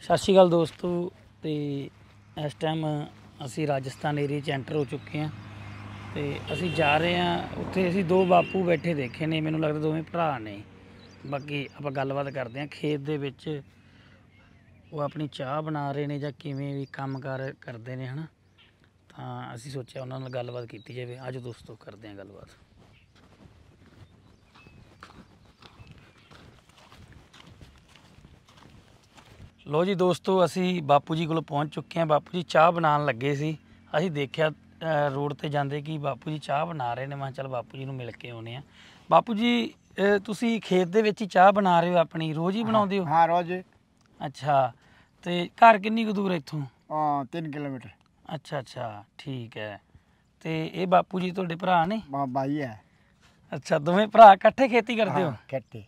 ਸਤਿ ਸ਼੍ਰੀ ਅਕਾਲ ਦੋਸਤੋ ਤੇ ਇਸ ਟਾਈਮ ਅਸੀਂ ਰਾਜਸਥਾਨ ਏਰੀਆ 'ਚ ਐਂਟਰ ਹੋ ਚੁੱਕੇ ਆ ਤੇ ਅਸੀਂ ਜਾ ਰਹੇ ਆ ਉੱਥੇ ਅਸੀਂ ਦੋ ਬਾਪੂ ਬੈਠੇ ਦੇਖੇ ਨੇ ਮੈਨੂੰ ਲੱਗਦਾ ਦੋਵੇਂ ਭਰਾ ਨੇ ਬਾਕੀ ਆਪਾਂ ਗੱਲਬਾਤ ਕਰਦੇ ਆ ਖੇਤ ਦੇ ਵਿੱਚ ਉਹ ਆਪਣੀ ਚਾਹ ਬਣਾ ਰਹੇ ਨੇ ਜਾਂ ਕਿਵੇਂ ਵੀ ਕੰਮ ਕਰ ਕਰਦੇ ਨੇ ਹਨਾ ਤਾਂ ਅਸੀਂ ਸੋਚਿਆ ਉਹਨਾਂ ਨਾਲ ਗੱਲਬਾਤ ਕੀਤੀ ਜਾਵੇ ਅੱਜ ਦੋਸਤੋ ਕਰਦੇ ਆ ਗੱਲਬਾਤ ਲੋ ਜੀ ਦੋਸਤੋ ਅਸੀਂ ਬਾਪੂ ਜੀ ਕੋਲ ਪਹੁੰਚ ਚੁੱਕੇ ਹਾਂ ਬਾਪੂ ਜੀ ਚਾਹ ਬਣਾਉਣ ਲੱਗੇ ਸੀ ਅਸੀਂ ਦੇਖਿਆ ਰੋਡ ਤੇ ਜਾਂਦੇ ਕਿ ਬਾਪੂ ਜੀ ਚਾਹ ਬਣਾ ਰਹੇ ਨੇ ਮੈਂ ਚਲ ਬਾਪੂ ਜੀ ਨੂੰ ਮਿਲ ਕੇ ਆਉਨੇ ਆ ਬਾਪੂ ਜੀ ਤੁਸੀਂ ਖੇਤ ਦੇ ਵਿੱਚ ਹੀ ਚਾਹ ਬਣਾ ਰਹੇ ਹੋ ਆਪਣੀ ਰੋਜ਼ ਹੀ ਬਣਾਉਂਦੇ ਹੋ ਹਾਂ ਰੋਜ਼ ਅੱਛਾ ਤੇ ਘਰ ਕਿੰਨੀ ਕੁ ਦੂਰ ਇੱਥੋਂ ਹਾਂ 3 ਕਿਲੋਮੀਟਰ ਅੱਛਾ ਅੱਛਾ ਠੀਕ ਹੈ ਤੇ ਇਹ ਬਾਪੂ ਜੀ ਤੁਹਾਡੇ ਭਰਾ ਨੇ ਬਾਈ ਹੈ ਅੱਛਾ ਦੋਵੇਂ ਭਰਾ ਇਕੱਠੇ ਖੇਤੀ ਕਰਦੇ ਹੋ ਖੇਤੀ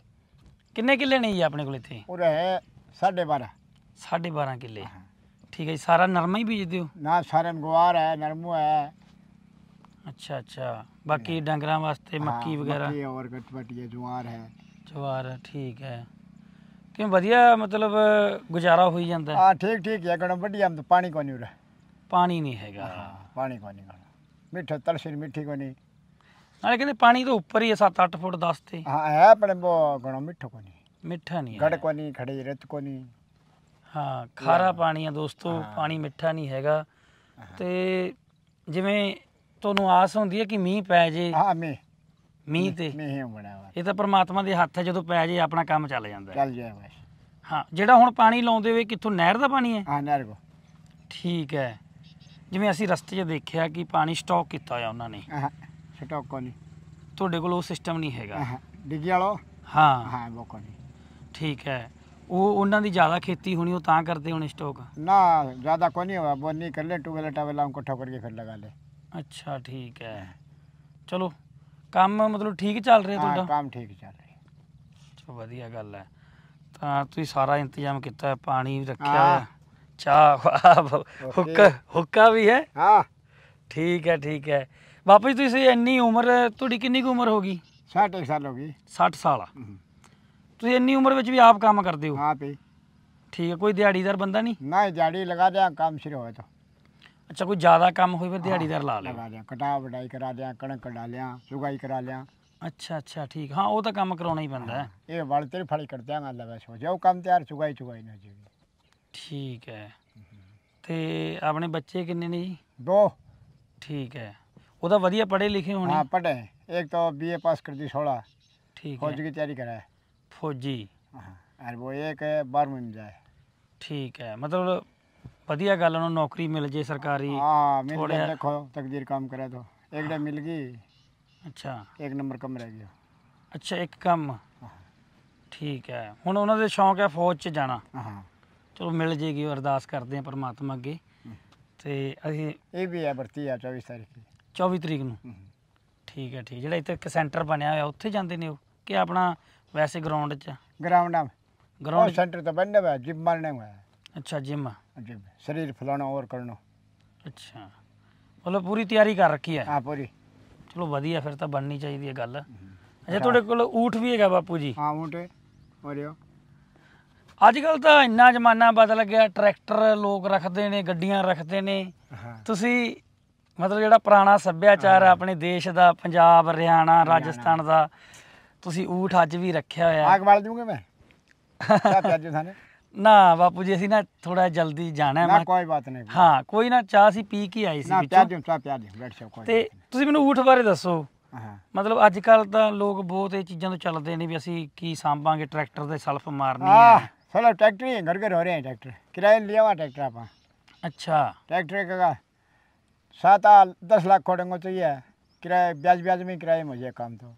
ਕਿੰਨੇ ਕਿੱਲੇ ਨੇ ਜੀ ਆਪਣੇ ਕੋਲ ਇੱਥੇ ਉਹ ਹੈ 12.5 साढ़े बारह किले हाँ। ठीक है सारा नरमा ही बीजते हो ना सारे गुआर है नरमो है अच्छा अच्छा बाकी हाँ। डंगर वास्ते हाँ, मक्की वगैरह और गटबटिया ज्वार है ज्वार है ठीक है क्यों बढ़िया मतलब गुजारा हो ही जाता है हाँ ठीक ठीक है गणम बढ़िया हम मतलब तो पानी को नहीं रहा पानी नहीं हैगा हाँ, पानी को नहीं मिठो तरसिर मिठी को नहीं नाले कहते पानी तो ऊपर ही है सात आठ फुट दस थे हाँ है पर वो गणो मिठो को नहीं मिठा नहीं गढ़ को नहीं खड़े रेत को नहीं ਹਾਂ ਖਾਰਾ ਪਾਣੀ ਆ ਦੋਸਤੋ ਪਾਣੀ ਮਿੱਠਾ ਨਹੀਂ ਹੈਗਾ ਤੇ ਜਿਵੇਂ ਤੁਹਾਨੂੰ ਆਸ ਹੁੰਦੀ ਹੈ ਕਿ ਮੀਂਹ ਪੈ ਜੇ ਹਾਂ ਮੀਂਹ ਮੀਂਹ ਤੇ ਮੀਂਹ ਹੋਣਾ ਇਹ ਤਾਂ ਪਰਮਾਤਮਾ ਦੇ ਹੱਥ ਹੈ ਜਦੋਂ ਪੈ ਜੇ ਆਪਣਾ ਕੰਮ ਚੱਲ ਜਾਂਦਾ ਚੱਲ ਜਾਏ ਹਾਂ ਜਿਹੜਾ ਹੁਣ ਪਾਣੀ ਲਾਉਂਦੇ ਹੋਏ ਕਿੱਥੋਂ ਨਹਿਰ ਦਾ ਪਾਣੀ ਹੈ ਹਾਂ ਨਹਿਰ ਕੋ ਠੀਕ ਹੈ ਜਿਵੇਂ ਅਸੀਂ ਰਸਤੇ 'ਚ ਦੇਖਿਆ ਕਿ ਪਾਣੀ ਸਟਾਕ ਕੀਤਾ ਹੋਇਆ ਉਹਨਾਂ ਨੇ ਹਾਂ ਸਟਾਕ ਕੋ ਨਹੀਂ ਤੁਹਾਡੇ ਕੋਲ ਉਹ ਸਿਸਟਮ ਨਹੀਂ ਹੈਗਾ ਡਿੱਗੀ ਵਾਲੋ ਹਾਂ ਹਾਂ ਬੋਕੋ ਨਹੀਂ ਠੀਕ ਹੈ ਉਹ ਉਹਨਾਂ ਦੀ ਜ਼ਿਆਦਾ ਖੇਤੀ ਹੋਣੀ ਉਹ ਤਾਂ ਕਰਦੇ ਹੋਣੇ ਸਟਾਕ ਨਾ ਜ਼ਿਆਦਾ ਕੋਈ ਨਹੀਂ ਹੋਇਆ ਬੋਨੀ ਕਰ ਲੈ टू गलेटा वाला इकट्ठा करके ਫਿਰ ਲਗਾ ਲੈ ਅੱਛਾ ਠੀਕ ਹੈ ਚਲੋ ਕੰਮ ਮਤਲਬ ਠੀਕ ਚੱਲ ਰਿਹਾ ਤੁਹਾਡਾ ਕੰਮ ਠੀਕ ਚੱਲ ਰਿਹਾ रही ਚਲੋ ਵਧੀਆ ਗੱਲ ਹੈ ਤਾਂ ਤੁਸੀਂ ਸਾਰਾ ਇੰਤਜ਼ਾਮ ਕੀਤਾ ਹੈ ਪਾਣੀ ਰੱਖਿਆ ਚਾਹ ਵਾਹ, ਹੁੱਕਾ ਹੁੱਕਾ ਵੀ ਹੈ ਹਾਂ ਠੀਕ ਹੈ ਠੀਕ ਹੈ ਬਾਪੂ ਜੀ ਤੁਸੀਂ ਇੰਨੀ ਉਮਰ ਤੁਹਾਡੀ ਕਿੰਨੀ ਕੁ ਉਮਰ ਹੋ ਗਈ 60 ਸਾਲ ਹੋ ਗਈ 60 ਸਾਲ ਆ ਤੁਸੀਂ ਇੰਨੀ ਉਮਰ ਵਿੱਚ ਵੀ ਆਪ ਕੰਮ ਕਰਦੇ ਹੋ ਹਾਂ ਭਈ ਠੀਕ ਹੈ ਕੋਈ ਦਿਹਾੜੀਦਾਰ ਬੰਦਾ ਨਹੀਂ ਨਹੀਂ ਦਿਹਾੜੀ ਲਗਾ ਦਿਆਂ ਕੰਮ ਸ਼ੁਰੂ ਹੋਇਆ ਤਾਂ ਅੱਛਾ ਕੋਈ ਜ਼ਿਆਦਾ ਕੰਮ ਹੋਵੇ ਫਿਰ ਦਿਹਾੜੀਦਾਰ ਲਾ ਲਿਆ ਲਗਾ ਦਿਆਂ ਕਟਾ ਵਡਾਈ ਕਰਾ ਦਿਆਂ ਕਣਕ ਕਢਾ ਲਿਆਂ ਸੁਗਾਈ ਕਰਾ ਲਿਆਂ ਅੱਛਾ ਅੱਛਾ ਠੀਕ ਹਾਂ ਉਹ ਤਾਂ ਕੰਮ ਕਰਾਉਣਾ ਹੀ ਪੈਂਦਾ ਇਹ ਵਲ ਤੇ ਫਲੀ ਕਰ ਦਿਆਂਗਾ ਲਵੇ ਸੋ ਜੇ ਉਹ ਕੰਮ ਤਿਆਰ ਸੁਗਾਈ ਚੁਗਾਈ ਨਾ ਜੀ ਠੀਕ ਹੈ ਤੇ ਆਪਣੇ ਬੱਚੇ ਕਿੰਨੇ ਨੇ ਜੀ ਦੋ ਠੀਕ ਹੈ ਉਹਦਾ ਵਧੀਆ ਪੜ੍ਹੇ ਲਿਖੇ ਹੋਣੇ ਹਾਂ ਪੜ੍ਹੇ ਇੱਕ ਤਾਂ ਬੀਏ ਪਾਸ ਕਰਦੀ 16 ਠੀਕ ਹੈ ਫੌਜ ਦੀ ਤਿਆਰੀ ਕਰਾਇਆ ਫੌਜੀ ਹਾਂ ਉਹ ਇੱਕ ਬਾਰਵੇਂ ਮੇ ਜਾਏ ਠੀਕ ਹੈ ਮਤਲਬ ਵਧੀਆ ਗੱਲ ਨੂੰ ਨੌਕਰੀ ਮਿਲ ਜੇ ਸਰਕਾਰੀ ਹਾਂ ਮਿਲ ਜੇ ਦੇਖੋ ਤਕਦੀਰ ਕੰਮ ਕਰਾ ਦੋ एक डे मिल गई अच्छा एक नंबर कम रह गया अच्छा एक कम ठीक है ਹੁਣ ਉਹਨਾਂ ਦੇ ਸ਼ੌਂਕ ਹੈ ਫੌਜ 'ਚ ਜਾਣਾ ਹਾਂ ਚਲੋ ਮਿਲ ਜੇਗੀ ਅਰਦਾਸ ਕਰਦੇ ਆ ਪਰਮਾਤਮਾ ਅੱਗੇ ਤੇ ਅਸੀਂ ਇਹ ਵੀ ਹੈ ਭਰਤੀ ਆ 24 ਤਾਰੀਖ ਦੀ 24 ਤਰੀਕ ਨੂੰ ਠੀਕ ਹੈ ਠੀਕ ਜਿਹੜਾ ਇੱਥੇ ਇੱਕ ਸੈਂਟਰ ਬਣਿਆ ਹੋਇਆ ਉੱਥੇ ਜਾਂਦੇ ਨੇ ਉਹ ਕਿ ਆਪਣਾ ਵੈਸੇ ਗਰਾਊਂਡ 'ਚ ਗਰਾਊਂਡ ਆ ਗਰਾਊਂਡ ਸੈਂਟਰ ਤਾਂ बंद है ਜਿਮ ਮਾਰਨੇ हुआ ਅੱਛਾ ਜਿਮ ਜਿਮ ਸਰੀਰ ਫਲਾਣਾ फुलाना ਕਰਨਾ ਅੱਛਾ ਮਤਲਬ ਪੂਰੀ ਤਿਆਰੀ ਕਰ ਰੱਖੀ ਹੈ ਹਾਂ ਪੂਰੀ ਚਲੋ ਵਧੀਆ ਫਿਰ ਤਾਂ ਬਣਨੀ ਚਾਹੀਦੀ ਹੈ ਗੱਲ ਅੱਛਾ ਤੁਹਾਡੇ ਕੋਲ ਊਠ ਵੀ ਹੈਗਾ ਬਾਪੂ ਜੀ ਹਾਂ ਊਠ ਮਰਿਓ ਅੱਜ ਕੱਲ ਤਾਂ ਇੰਨਾ ਜ਼ਮਾਨਾ ਬਦਲ ਗਿਆ ਟਰੈਕਟਰ ਲੋਕ ਰੱਖਦੇ ਨੇ ਗੱਡੀਆਂ ਰੱਖਦੇ ਨੇ ਤੁਸੀਂ ਮਤਲਬ ਜਿਹੜਾ ਪੁਰਾਣਾ ਸੱਭਿਆਚਾਰ ਆ ਆਪਣੇ ਦੇਸ਼ ਦਾ ਪੰਜਾਬ ਹਰਿਆਣਾ ਰਾਜਸਥਾਨ ਦਾ ਤੁਸੀਂ ਊਠ ਅੱਜ ਵੀ ਰੱਖਿਆ ਹੋਇਆ ਆਗ ਮਾਰ ਦੂੰਗੇ ਮੈਂ ਪਿਆਜੂ ਥਾਨੇ ਨਾ ਬਾਪੂ ਜੀ ਅਸੀਂ ਨਾ ਥੋੜਾ ਜਲਦੀ ਜਾਣਾ ਮੈਂ ਕੋਈ ਬਾਤ ਨਹੀਂ ਹਾਂ ਕੋਈ ਨਾ ਚਾਹ ਸੀ ਪੀ ਕੇ ਆਈ ਸੀ ਨਾ ਪਿਆਜੂ ਚਾਹ ਪਿਆਜੂ ਬੈਠ ਜਾ ਕੋਈ ਤੇ ਤੁਸੀਂ ਮੈਨੂੰ ਊਠ ਬਾਰੇ ਦੱਸੋ ਮਤਲਬ ਅੱਜ ਕੱਲ ਤਾਂ ਲੋਕ ਬਹੁਤ ਇਹ ਚੀਜ਼ਾਂ ਤੋਂ ਚੱਲਦੇ ਨੇ ਵੀ ਅਸੀਂ ਕੀ ਸਾਂਭਾਂਗੇ ਟਰੈਕਟਰ ਦੇ ਸਲਫ ਮਾਰਨੀ ਹੈ ਸਾਲਾ ਟਰੈਕਟਰ ਹੀ ਘਰ ਘਰ ਹੋ ਰਹੇ ਹੈ ਟਰੈਕਟਰ ਕਿਰਾਏ ਲਿਆ हुआ ट्रैक्टर ਆਪਾਂ अच्छा ट्रैक्टर का सात दस लाख खोटेंगे चाहिए किराए ब्याज ब्याज में किराए मुझे काम तो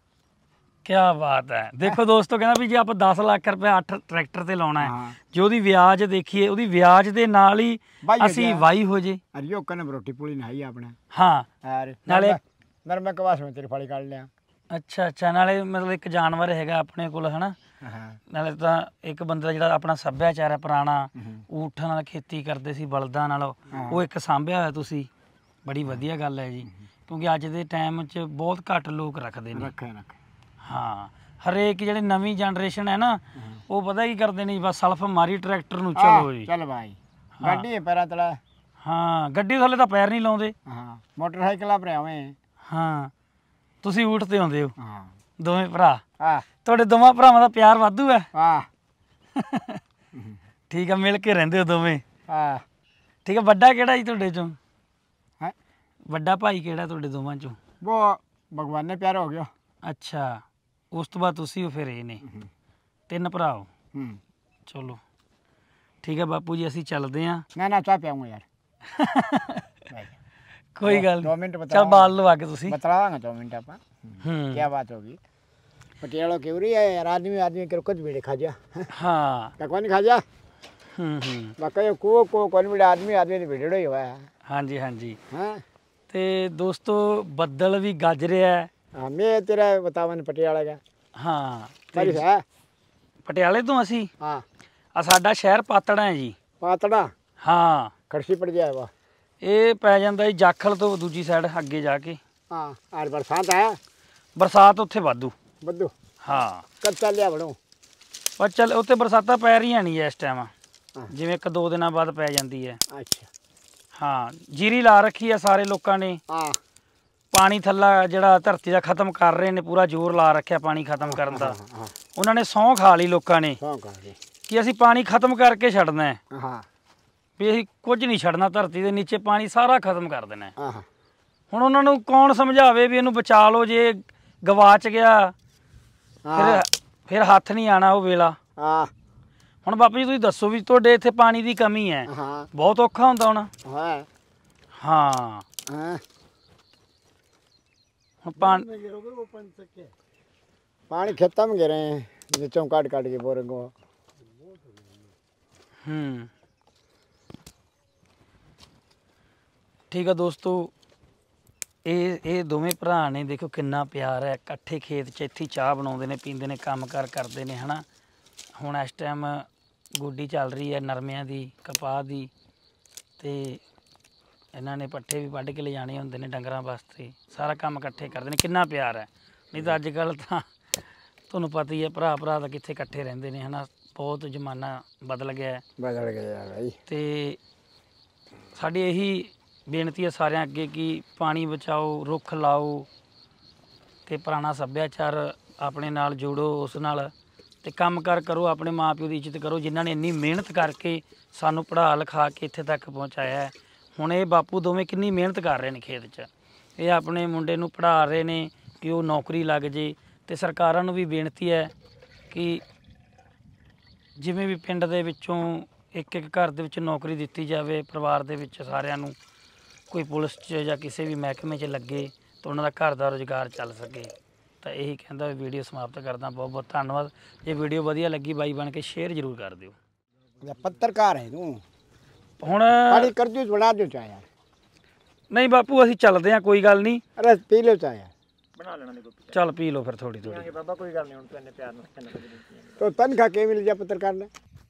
ਕਿਆ ਬਾਤ ਹੈ ਦੇਖੋ ਦੋਸਤੋ ਕਹਿੰਦਾ ਵੀ ਜੇ ਆਪਾਂ 10 ਲੱਖ ਰੁਪਏ 8 ਟਰੈਕਟਰ ਤੇ ਲਾਉਣਾ ਹੈ ਜੋ ਉਹਦੀ ਵਿਆਜ ਦੇਖੀਏ ਉਹਦੀ ਵਿਆਜ ਦੇ ਨਾਲ ਹੀ ਅਸੀਂ ਵਾਈ ਹੋ ਜੇ ਅਰਿਓ ਕਨ ਰੋਟੀ ਪੂਲੀ ਨਹੀਂ ਆਪਣਾ ਹਾਂ ਨਾਲੇ ਨਰਮੇ ਕਵਾਸ ਮੈਂ ਤੇਰੀ ਫਾਲੀ ਕੱਢ ਲਿਆ ਅੱਛਾ ਅੱਛਾ ਨਾਲੇ ਮਤਲਬ ਇੱਕ ਜਾਨਵਰ ਹੈਗਾ ਆਪਣੇ ਕੋਲ ਹਨਾ ਨਾਲੇ ਤਾਂ ਇੱਕ ਬੰਦੇ ਦਾ ਜਿਹੜਾ ਆਪਣਾ ਸੱਭਿਆਚਾਰ ਹੈ ਪੁਰਾਣਾ ਊਠਾਂ ਨਾਲ ਖੇਤੀ ਕਰਦੇ ਸੀ ਬਲਦਾਂ ਨਾਲ ਉਹ ਇੱਕ ਸਾਂਭਿਆ ਹੋਇਆ ਤੁਸੀਂ ਬੜੀ ਵਧੀਆ ਗੱਲ ਹੈ ਜੀ ਕਿਉਂਕਿ ਅੱਜ ਦੇ ਟਾਈਮ 'ਚ ਬਹੁਤ ਘੱਟ ਲੋਕ ਰੱਖਦੇ ਨੇ ਰੱਖਿਆ ਰੱਖਿਆ ਹਾਂ ਹਰੇਕ ਜਿਹੜੇ ਨਵੀਂ ਜਨਰੇਸ਼ਨ ਹੈ ਨਾ ਉਹ ਪਤਾ ਕੀ ਕਰਦੇ ਨੇ ਬਸ ਸਲਫ ਮਾਰੀ ਟਰੈਕਟਰ ਨੂੰ ਚਲੋ ਜੀ ਚਲ ਭਾਈ ਗੱਡੀ ਪੈਰਾਂ ਤਲਾ ਹਾਂ ਗੱਡੀ ਥੱਲੇ ਤਾਂ ਪੈਰ ਨਹੀਂ ਲਾਉਂਦੇ ਹਾਂ ਮੋਟਰਸਾਈਕਲ ਆ ਭਰਾਵੇਂ ਹਾਂ ਤੁਸੀਂ ਊਠ ਤੇ ਆਉਂਦੇ ਹੋ ਹਾਂ ਦੋਵੇਂ ਭਰਾ ਹਾਂ ਤੁਹਾਡੇ ਦੋਵਾਂ ਭਰਾਵਾਂ ਦਾ ਪਿਆਰ ਵਾਧੂ ਹੈ ਹਾਂ ਠੀਕ ਆ ਮਿਲ ਕੇ ਰਹਿੰਦੇ ਹੋ ਦੋਵੇਂ ਹਾਂ ਠੀਕ ਆ ਵੱਡਾ ਕਿਹੜਾ ਜੀ ਤੁਹਾਡੇ ਚੋਂ ਹੈ ਵੱਡਾ ਭਾਈ ਕਿਹੜਾ ਤੁਹਾਡੇ ਦੋਵਾਂ ਚੋਂ ਉਹ ਭਗਵਾਨ ਨੇ ਪਿਆਰ ਹੋ ਗਿਆ ਅੱਛਾ ਉਸ ਤੋਂ ਬਾਅਦ ਤੁਸੀਂ ਫਿਰ ਇਹ ਨੇ ਤਿੰਨ ਭਰਾ ਹੂੰ ਚਲੋ ਠੀਕ ਹੈ ਬਾਪੂ ਜੀ ਅਸੀਂ ਚੱਲਦੇ ਆਂ ਨਾ ਨਾ ਚਾਹ ਪਿਆਉਂਗਾ ਯਾਰ ਕੋਈ ਗੱਲ ਨਹੀਂ 2 ਮਿੰਟ ਬਤਾ ਚਲ ਬਾਲ ਲਵਾ ਕੇ ਤੁਸੀਂ ਬਤਰਾਵਾਂਗਾ 2 ਮਿੰਟ ਆਪਾਂ ਹੂੰ ਕੀ ਬਾਤ ਹੋਗੀ ਪਟਿਆਲਾ ਕਿਉਰੀ ਹੈ ਯਾਰ ਆਦਮੀ ਆਦਮੀ ਕਰ ਕੁਝ ਵੀ ਖਾ ਜਾ ਹਾਂ ਤਾਂ ਕੋਈ ਨਹੀਂ ਖਾ ਜਾ ਹੂੰ ਹੂੰ ਬਾਕੀ ਕੋ ਕੋ ਕੋਣ ਵੀ ਆਦਮੀ ਆਦਮੀ ਦੀ ਵਿੜੜੋ ਹੀ ਹੋਇਆ ਹਾਂਜੀ ਹਾਂਜੀ ਹਾਂ ਤੇ ਦੋਸਤੋ ਬੱਦਲ ਵੀ ਗੱਜ ਰਿਹਾ ਹੈ ਹਾਂ ਮੈਂ ਤੇਰਾ ਬਤਾਵਨ ਪਟਿਆਲਾ ਦਾ ਹਾਂ ਤੇ ਹੈ ਪਟਿਆਲੇ ਤੋਂ ਅਸੀਂ ਹਾਂ ਆ ਸਾਡਾ ਸ਼ਹਿਰ ਪਾਤੜਾ ਹੈ ਜੀ ਪਾਤੜਾ ਹਾਂ ਖੜਸੀ ਪੜ ਗਿਆ ਵਾ ਇਹ ਪੈ ਜਾਂਦਾ ਜੀ ਜਾਖਲ ਤੋਂ ਦੂਜੀ ਸਾਈਡ ਅੱਗੇ ਜਾ ਕੇ ਹਾਂ ਆਰ ਬਰਸਾਤ ਆ ਬਰਸਾਤ ਉੱਥੇ ਵਾਧੂ ਵਾਧੂ ਹਾਂ ਕੱਚਾ ਲਿਆ ਬਣੋ ਪਰ ਚੱਲ ਉੱਥੇ ਬਰਸਾਤਾਂ ਪੈ ਰਹੀਆਂ ਨਹੀਂ ਇਸ ਟਾਈਮ ਜਿਵੇਂ ਇੱਕ ਦੋ ਦਿਨਾਂ ਬਾਅਦ ਪੈ ਜਾਂਦੀ ਹੈ ਅੱਛਾ ਹਾਂ ਜੀਰੀ ਲਾ ਰੱਖੀ ਆ ਸਾਰੇ ਲੋਕਾਂ ਨੇ ਹਾਂ ਪਾਣੀ ਥੱਲਾ ਜਿਹੜਾ ਧਰਤੀ ਦਾ ਖਤਮ ਕਰ ਰਹੇ ਨੇ ਪੂਰਾ ਜ਼ੋਰ ਲਾ ਰੱਖਿਆ ਪਾਣੀ ਖਤਮ ਕਰਨ ਦਾ ਉਹਨਾਂ ਨੇ ਸੌਂ ਖਾ ਲਈ ਲੋਕਾਂ ਨੇ ਕਿ ਅਸੀਂ ਪਾਣੀ ਖਤਮ ਕਰਕੇ ਛੱਡਣਾ ਹੈ ਹਾਂ ਵੀ ਅਸੀਂ ਕੁਝ ਨਹੀਂ ਛੱਡਣਾ ਧਰਤੀ ਦੇ ਨੀਚੇ ਪਾਣੀ ਸਾਰਾ ਖਤਮ ਕਰ ਦੇਣਾ ਹੈ ਹੁਣ ਉਹਨਾਂ ਨੂੰ ਕੌਣ ਸਮਝਾਵੇ ਵੀ ਇਹਨੂੰ ਬਚਾ ਲਓ ਜੇ ਗਵਾਚ ਗਿਆ ਫਿਰ ਫਿਰ ਹੱਥ ਨਹੀਂ ਆਣਾ ਉਹ ਵੇਲਾ ਹਾਂ ਹੁਣ ਬਾਪੂ ਜੀ ਤੁਸੀਂ ਦੱਸੋ ਵੀ ਤੁਹਾਡੇ ਇੱਥੇ ਪਾਣੀ ਦੀ ਕਮੀ ਹੈ ਬਹੁਤ ਔਖਾ ਹੁੰਦਾ ਹੋਣਾ ਹਾਂ ਹਾਂ ਪਾਣੀ पान में ਗਏ वो पन सके पानी खेतों में ਹੂੰ ਠੀਕ ਆ ਦੋਸਤੋ ਇਹ ਇਹ ਦੋਵੇਂ ਭਰਾ ਨੇ ਦੇਖੋ ਕਿੰਨਾ ਪਿਆਰ ਹੈ ਇਕੱਠੇ ਖੇਤ 'ਚ ਇੱਥੇ ਚਾਹ ਬਣਾਉਂਦੇ ਨੇ ਪੀਂਦੇ ਨੇ ਕੰਮਕਾਰ ਕਰਦੇ ਨੇ ਹਨਾ ਹੁਣ ਇਸ ਟਾਈਮ ਗੋਡੀ ਚੱਲ ਰਹੀ ਹੈ ਨਰਮਿਆਂ ਦੀ ਕਪਾਹ ਦੀ ਤੇ ਇਹਨਾਂ ਨੇ ਪੱਠੇ ਵੀ ਵੱਢ ਕੇ ਲਿਜਾਣੇ ਹੁੰਦੇ ਨੇ ਡੰਗਰਾਂ ਵਾਸਤੇ ਸਾਰਾ ਕੰਮ ਇਕੱਠੇ ਕਰਦੇ ਨੇ ਕਿੰਨਾ ਪਿਆਰ ਹੈ ਨਹੀਂ ਤਾਂ ਅੱਜ ਕੱਲ ਤਾਂ ਤੁਹਾਨੂੰ ਪਤਾ ਹੀ ਹੈ ਭਰਾ ਭਰਾ ਦਾ ਕਿੱਥੇ ਇਕੱਠੇ ਰਹਿੰਦੇ ਨੇ ਹਨਾ ਬਹੁਤ ਜ਼ਮਾਨਾ ਬਦਲ ਗਿਆ ਬਦਲ ਗਿਆ ਭਾਈ ਤੇ ਸਾਡੀ ਇਹੀ ਬੇਨਤੀ ਹੈ ਸਾਰਿਆਂ ਅੱਗੇ ਕਿ ਪਾਣੀ ਬਚਾਓ ਰੁੱਖ ਲਾਓ ਤੇ ਪੁਰਾਣਾ ਸੱਭਿਆਚਾਰ ਆਪਣੇ ਨਾਲ ਜੋੜੋ ਉਸ ਨਾਲ ਤੇ ਕੰਮ ਕਰ ਕਰੋ ਆਪਣੇ ਮਾਪਿਓ ਦੀ ਇੱਜ਼ਤ ਕਰੋ ਜਿਨ੍ਹਾਂ ਨੇ ਇੰਨੀ ਮਿਹਨਤ ਕਰਕੇ ਸਾਨੂੰ ਪੜਾ ਲਿਖਾ ਕੇ ਇੱਥੇ ਤੱਕ ਪਹੁੰਚਾਇਆ ਹੈ ਹੁਣ ਇਹ ਬਾਪੂ ਦੋਵੇਂ ਕਿੰਨੀ ਮਿਹਨਤ ਕਰ ਰਹੇ ਨੇ ਖੇਤ 'ਚ ਇਹ ਆਪਣੇ ਮੁੰਡੇ ਨੂੰ ਪੜ੍ਹਾ ਰਹੇ ਨੇ ਕਿ ਉਹ ਨੌਕਰੀ ਲੱਗ ਜੇ ਤੇ ਸਰਕਾਰਾਂ ਨੂੰ ਵੀ ਬੇਨਤੀ ਹੈ ਕਿ ਜਿਵੇਂ ਵੀ ਪਿੰਡ ਦੇ ਵਿੱਚੋਂ ਇੱਕ ਇੱਕ ਘਰ ਦੇ ਵਿੱਚ ਨੌਕਰੀ ਦਿੱਤੀ ਜਾਵੇ ਪਰਿਵਾਰ ਦੇ ਵਿੱਚ ਸਾਰਿਆਂ ਨੂੰ ਕੋਈ ਪੁਲਿਸ 'ਚ ਜਾਂ ਕਿਸੇ ਵੀ ਮਹਿਕਮੇ 'ਚ ਲੱਗੇ ਤਾਂ ਉਹਨਾਂ ਦਾ ਘਰ ਦਾ ਰੋਜ਼ਗਾਰ ਚੱਲ ਸਕੇ ਤਾਂ ਇਹੀ ਕਹਿੰਦਾ ਵੀਡੀਓ ਸਮਾਪਤ ਕਰਦਾ ਬਹੁਤ ਬਹੁਤ ਧੰਨਵਾਦ ਜੇ ਵੀਡੀਓ ਵਧੀਆ ਲੱਗੀ ਬਾਈ ਬਣ ਕੇ ਸ਼ੇਅਰ ਜ਼ਰੂਰ ਕਰ ਦਿਓ ਪੱਤਰਕਾਰ ਹੈ ਤੂੰ ਹੁਣ ਸਾਡੀ ਕਰਜੂ ਬਣਾ ਦਿਓ ਯਾਰ ਨਹੀਂ ਬਾਪੂ ਅਸੀਂ ਚੱਲਦੇ ਆ ਕੋਈ ਗੱਲ ਨਹੀਂ ਅਰੇ ਪੀ ਲਓ ਯਾਰ ਬਣਾ ਲੈਣਾ ਨਹੀਂ ਚੱਲ ਪੀ ਲਓ ਫਿਰ ਥੋੜੀ ਥੋੜੀ ਬਾਬਾ ਕੋਈ ਗੱਲ ਨਹੀਂ ਹੁਣ ਤੈਨੂੰ ਪਿਆਰ ਨਾਲ ਤੈਨੂੰ ਤਨਖਾਹ ਕਿਵੇਂ ਮਿਲ ਜਾ ਪੱਤਰਕਾਰ ਨੇ